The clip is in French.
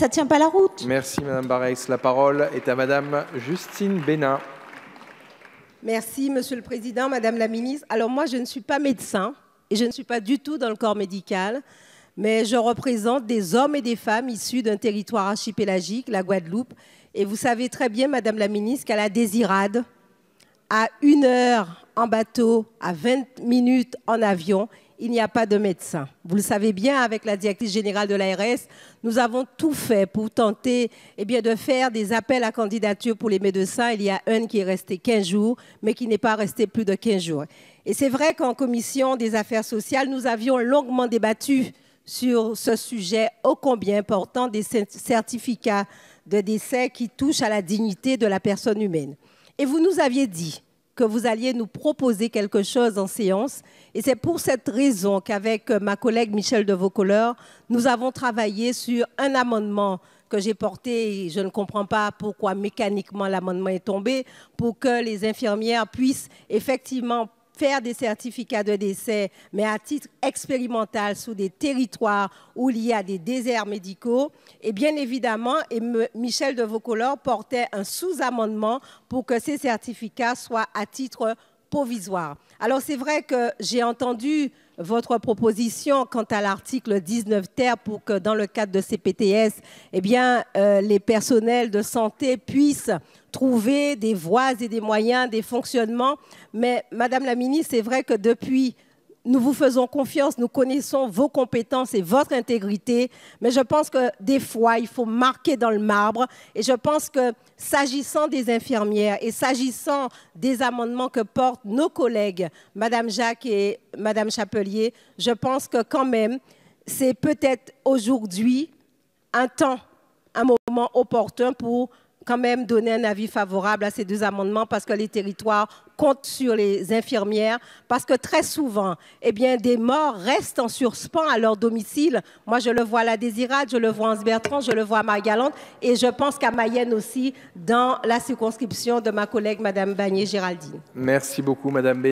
ça tient pas la route. Merci Madame Barès. La parole est à Madame Justine Bénin. Merci Monsieur le Président, Madame la Ministre. Alors moi, je ne suis pas médecin et je ne suis pas du tout dans le corps médical, mais je représente des hommes et des femmes issus d'un territoire archipélagique, la Guadeloupe. Et vous savez très bien, Madame la Ministre, qu'à la Désirade, à une heure en bateau, à 20 minutes en avion, il n'y a pas de médecin. Vous le savez bien, avec la directrice générale de l'ARS, nous avons tout fait pour tenter eh de faire des appels à candidature pour les médecins. Il y a un qui est resté 15 jours, mais qui n'est pas resté plus de 15 jours. Et c'est vrai qu'en commission des affaires sociales, nous avions longuement débattu sur ce sujet ô combien important des certificats de décès qui touchent à la dignité de la personne humaine. Et vous nous aviez dit que vous alliez nous proposer quelque chose en séance. Et c'est pour cette raison qu'avec euh, ma collègue Michel de Vaucouleur, nous avons travaillé sur un amendement que j'ai porté, je ne comprends pas pourquoi mécaniquement l'amendement est tombé, pour que les infirmières puissent effectivement faire des certificats de décès, mais à titre expérimental sur des territoires où il y a des déserts médicaux. Et bien évidemment, et Michel de Vaucolor portait un sous-amendement pour que ces certificats soient à titre provisoire. Alors c'est vrai que j'ai entendu votre proposition quant à l'article 19 ter pour que dans le cadre de ces PTS, eh bien, euh, les personnels de santé puissent trouver des voies et des moyens, des fonctionnements. Mais Madame la Ministre, c'est vrai que depuis nous vous faisons confiance, nous connaissons vos compétences et votre intégrité, mais je pense que des fois, il faut marquer dans le marbre. Et je pense que s'agissant des infirmières et s'agissant des amendements que portent nos collègues, Madame Jacques et Madame Chapelier, je pense que quand même, c'est peut-être aujourd'hui un temps, un moment opportun pour quand même donner un avis favorable à ces deux amendements parce que les territoires comptent sur les infirmières, parce que très souvent, eh bien, des morts restent en suspens à leur domicile. Moi, je le vois à la Désirade, je le vois en Bertrand, je le vois à Marie-Galante et je pense qu'à Mayenne aussi, dans la circonscription de ma collègue Madame Bagné-Géraldine. Merci beaucoup, Madame